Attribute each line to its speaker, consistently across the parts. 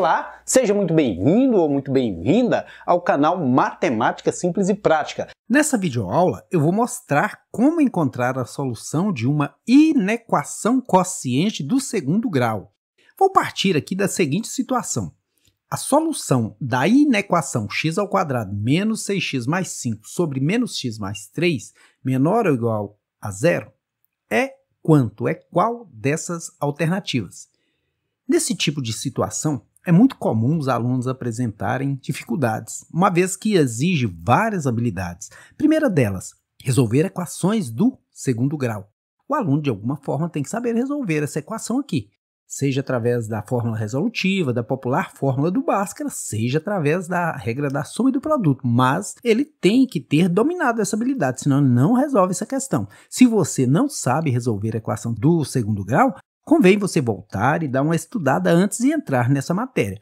Speaker 1: Olá, seja muito bem-vindo ou muito bem-vinda ao canal Matemática Simples e Prática. Nessa videoaula, eu vou mostrar como encontrar a solução de uma inequação quociente do segundo grau. Vou partir aqui da seguinte situação. A solução da inequação x ao quadrado menos 6x mais 5 sobre menos x mais 3 menor ou igual a zero é quanto? É qual dessas alternativas? Nesse tipo de situação, é muito comum os alunos apresentarem dificuldades, uma vez que exige várias habilidades. Primeira delas, resolver equações do segundo grau. O aluno, de alguma forma, tem que saber resolver essa equação aqui, seja através da fórmula resolutiva, da popular fórmula do Bhaskara, seja através da regra da soma e do produto, mas ele tem que ter dominado essa habilidade, senão não resolve essa questão. Se você não sabe resolver a equação do segundo grau, convém você voltar e dar uma estudada antes de entrar nessa matéria.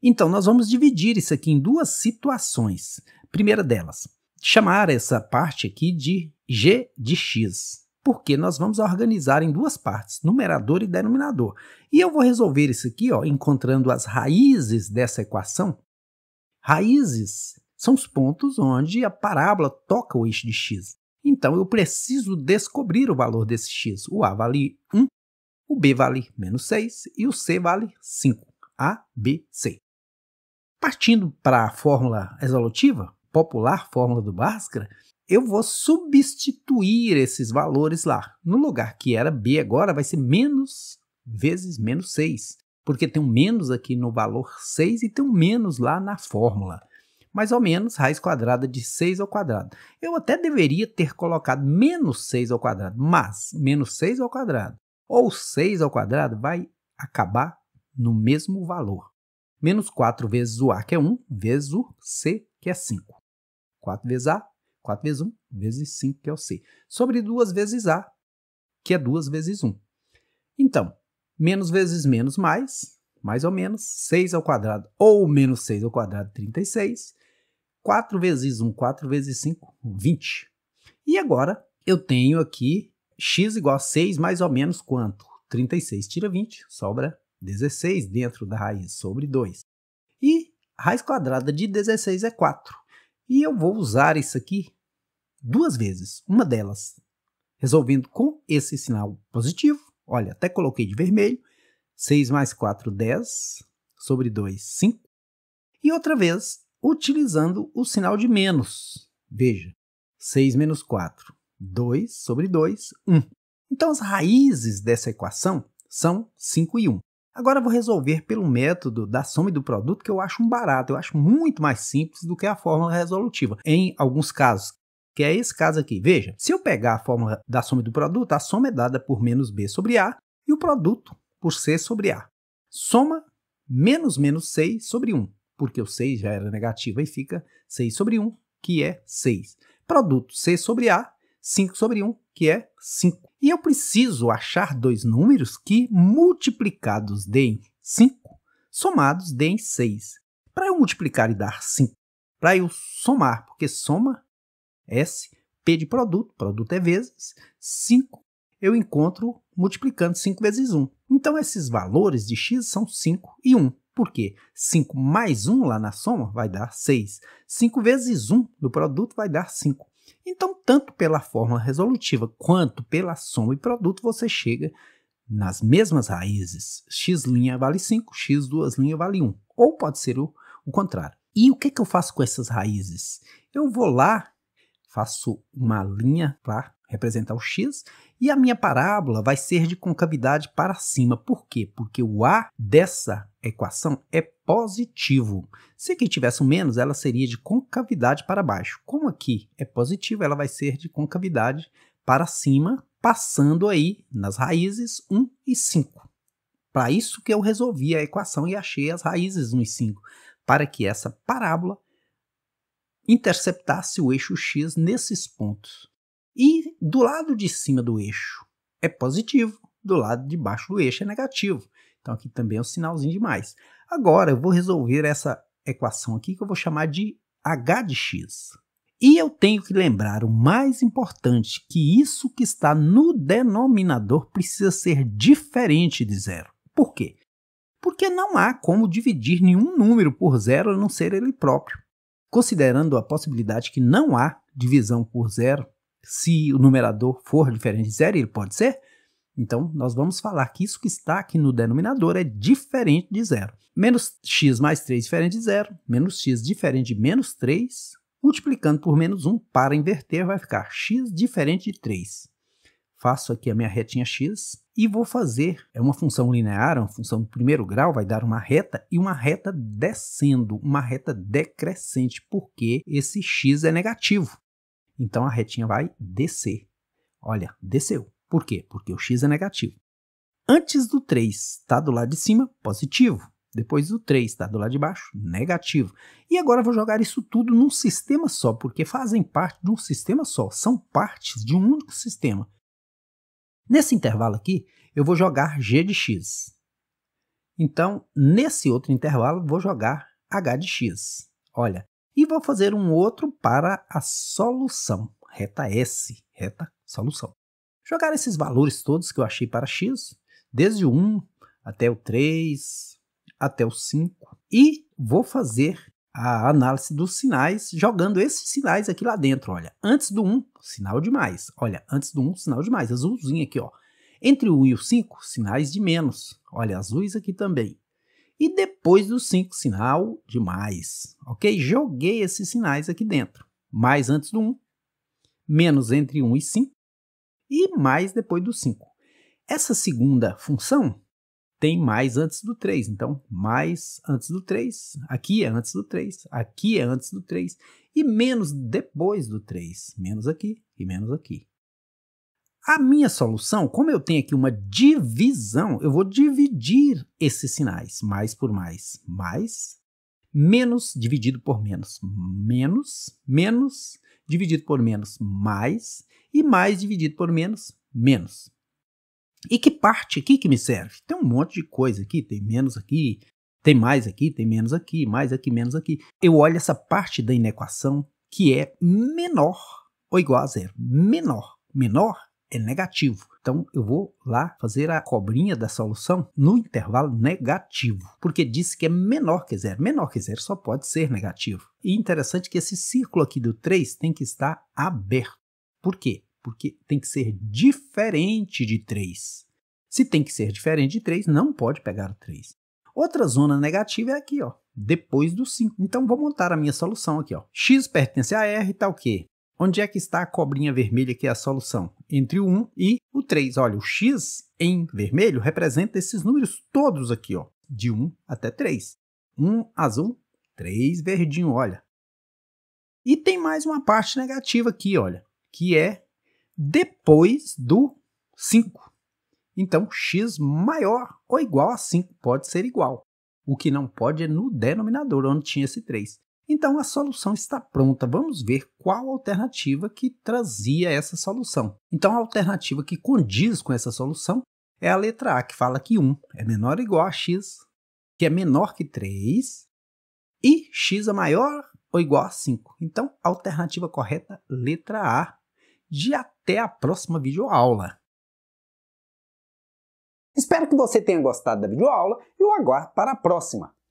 Speaker 1: Então, nós vamos dividir isso aqui em duas situações. Primeira delas, chamar essa parte aqui de G de X, porque nós vamos organizar em duas partes, numerador e denominador. E eu vou resolver isso aqui ó, encontrando as raízes dessa equação. Raízes são os pontos onde a parábola toca o eixo de x. Então, eu preciso descobrir o valor desse x. O a vale 1 o B vale menos 6 e o C vale 5, A, B, C. Partindo para a fórmula exolutiva, popular fórmula do Bhaskara, eu vou substituir esses valores lá. No lugar que era B agora, vai ser menos vezes menos 6, porque tem um menos aqui no valor 6 e tem um menos lá na fórmula. Mais ou menos raiz quadrada de 6 ao quadrado. Eu até deveria ter colocado menos 6 ao quadrado, mas menos 6 ao quadrado ou 6 ao quadrado vai acabar no mesmo valor. Menos 4 vezes o A, que é 1, vezes o C, que é 5. 4 vezes A, 4 vezes 1, vezes 5, que é o C. Sobre 2 vezes A, que é 2 vezes 1. Então, menos vezes menos, mais, mais ou menos, 6 ao quadrado, ou menos 6 ao quadrado, 36. 4 vezes 1, 4 vezes 5, 20. E agora, eu tenho aqui x igual a 6 mais ou menos quanto? 36 tira 20, sobra 16 dentro da raiz sobre 2. E raiz quadrada de 16 é 4. E eu vou usar isso aqui duas vezes. Uma delas resolvendo com esse sinal positivo. Olha, até coloquei de vermelho. 6 mais 4, 10. Sobre 2, 5. E outra vez, utilizando o sinal de menos. Veja, 6 menos 4, 2 sobre 2, 1. Então as raízes dessa equação são 5 e 1. Agora vou resolver pelo método da soma e do produto, que eu acho um barato, eu acho muito mais simples do que a fórmula resolutiva, em alguns casos, que é esse caso aqui. Veja, se eu pegar a fórmula da soma e do produto, a soma é dada por menos b sobre a e o produto por c sobre a. Soma menos menos 6 sobre 1, porque o 6 já era negativo e fica 6 sobre 1, que é 6. Produto c sobre a 5 sobre 1, que é 5. E eu preciso achar dois números que, multiplicados deem 5, somados deem 6. Para eu multiplicar e dar 5, para eu somar, porque soma S, P de produto, produto é vezes, 5 eu encontro multiplicando 5 vezes 1. Então, esses valores de x são 5 e 1. Por quê? 5 mais 1 lá na soma vai dar 6. 5 vezes 1 do produto vai dar 5. Então, tanto pela fórmula resolutiva quanto pela soma e produto, você chega nas mesmas raízes. x' vale 5, x vale 1. Ou pode ser o, o contrário. E o que, que eu faço com essas raízes? Eu vou lá, faço uma linha lá representar o x, e a minha parábola vai ser de concavidade para cima. Por quê? Porque o A dessa equação é positivo. Se aqui tivesse um menos, ela seria de concavidade para baixo. Como aqui é positivo, ela vai ser de concavidade para cima, passando aí nas raízes 1 e 5. Para isso que eu resolvi a equação e achei as raízes 1 e 5, para que essa parábola interceptasse o eixo x nesses pontos. E do lado de cima do eixo é positivo, do lado de baixo do eixo é negativo. Então aqui também é um sinalzinho de mais. Agora eu vou resolver essa equação aqui que eu vou chamar de h de x. E eu tenho que lembrar o mais importante, que isso que está no denominador precisa ser diferente de zero. Por quê? Porque não há como dividir nenhum número por zero a não ser ele próprio. Considerando a possibilidade que não há divisão por zero, se o numerador for diferente de zero, ele pode ser. Então, nós vamos falar que isso que está aqui no denominador é diferente de zero. Menos x mais 3 diferente de zero, menos x diferente de menos 3, multiplicando por menos 1 para inverter, vai ficar x diferente de 3. Faço aqui a minha retinha x e vou fazer, é uma função linear, é uma função do primeiro grau, vai dar uma reta e uma reta descendo, uma reta decrescente, porque esse x é negativo então a retinha vai descer. Olha, desceu. Por quê? Porque o x é negativo. Antes do 3 está do lado de cima, positivo. Depois do 3 está do lado de baixo, negativo. E agora vou jogar isso tudo num sistema só, porque fazem parte de um sistema só, são partes de um único sistema. Nesse intervalo aqui, eu vou jogar g de x. Então, nesse outro intervalo, vou jogar h de x. Olha, e vou fazer um outro para a solução, reta S, reta solução. Jogar esses valores todos que eu achei para x, desde o 1 até o 3, até o 5, e vou fazer a análise dos sinais, jogando esses sinais aqui lá dentro, olha. Antes do 1, sinal de mais. Olha, antes do 1, sinal de mais, azulzinho aqui, ó. Entre o 1 e o 5, sinais de menos. Olha, azuis aqui também. E depois do 5, sinal de mais. Ok? Joguei esses sinais aqui dentro. Mais antes do 1, um, menos entre 1 um e 5, e mais depois do 5. Essa segunda função tem mais antes do 3. Então, mais antes do 3, aqui é antes do 3, aqui é antes do 3, e menos depois do 3. Menos aqui e menos aqui. A minha solução, como eu tenho aqui uma divisão, eu vou dividir esses sinais, mais por mais, mais, menos dividido por menos, menos, menos dividido por menos, mais, e mais dividido por menos, menos. E que parte aqui que me serve? Tem um monte de coisa aqui, tem menos aqui, tem mais aqui, tem menos aqui, mais aqui, menos aqui. Eu olho essa parte da inequação que é menor ou igual a zero. Menor. Menor é negativo. Então eu vou lá fazer a cobrinha da solução no intervalo negativo, porque disse que é menor que zero. Menor que zero só pode ser negativo. E interessante que esse círculo aqui do 3 tem que estar aberto. Por quê? Porque tem que ser diferente de 3. Se tem que ser diferente de 3, não pode pegar o 3. Outra zona negativa é aqui, ó, depois do 5. Então vou montar a minha solução aqui, ó. x pertence a r, está o quê? Onde é que está a cobrinha vermelha que é a solução? Entre o 1 e o 3. Olha, o x em vermelho representa esses números todos aqui, ó, de 1 até 3. 1 azul, 3 verdinho, olha. E tem mais uma parte negativa aqui, olha, que é depois do 5. Então, x maior ou igual a 5 pode ser igual. O que não pode é no denominador, onde tinha esse 3. Então a solução está pronta, vamos ver qual alternativa que trazia essa solução. Então a alternativa que condiz com essa solução é a letra A, que fala que 1 é menor ou igual a x, que é menor que 3, e x é maior ou igual a 5. Então, alternativa correta, letra A. De até a próxima videoaula. Espero que você tenha gostado da videoaula e o aguardo para a próxima.